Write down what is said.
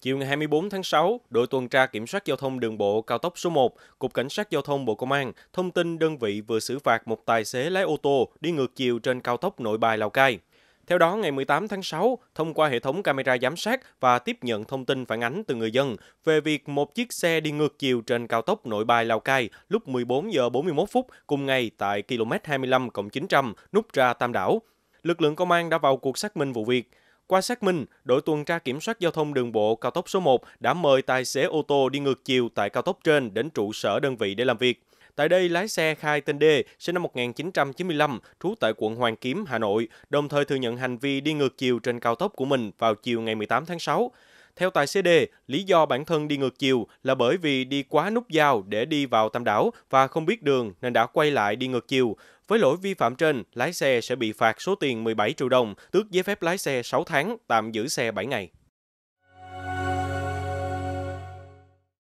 Chiều ngày 24 tháng 6, đội tuần tra kiểm soát giao thông đường bộ cao tốc số 1, Cục Cảnh sát Giao thông Bộ Công an thông tin đơn vị vừa xử phạt một tài xế lái ô tô đi ngược chiều trên cao tốc nội bài Lào Cai. Theo đó, ngày 18 tháng 6, thông qua hệ thống camera giám sát và tiếp nhận thông tin phản ánh từ người dân về việc một chiếc xe đi ngược chiều trên cao tốc Nội Bài Lào Cai lúc 14 giờ 41 phút cùng ngày tại km 25 900 nút ra Tam Đảo. Lực lượng công an đã vào cuộc xác minh vụ việc. Qua xác minh, đội tuần tra kiểm soát giao thông đường bộ cao tốc số 1 đã mời tài xế ô tô đi ngược chiều tại cao tốc trên đến trụ sở đơn vị để làm việc. Tại đây, lái xe khai tên D, sinh năm 1995, trú tại quận Hoàng Kiếm, Hà Nội, đồng thời thừa nhận hành vi đi ngược chiều trên cao tốc của mình vào chiều ngày 18 tháng 6. Theo tài xế Đề, lý do bản thân đi ngược chiều là bởi vì đi quá nút giao để đi vào Tam Đảo và không biết đường nên đã quay lại đi ngược chiều. Với lỗi vi phạm trên, lái xe sẽ bị phạt số tiền 17 triệu đồng, tước giấy phép lái xe 6 tháng, tạm giữ xe 7 ngày.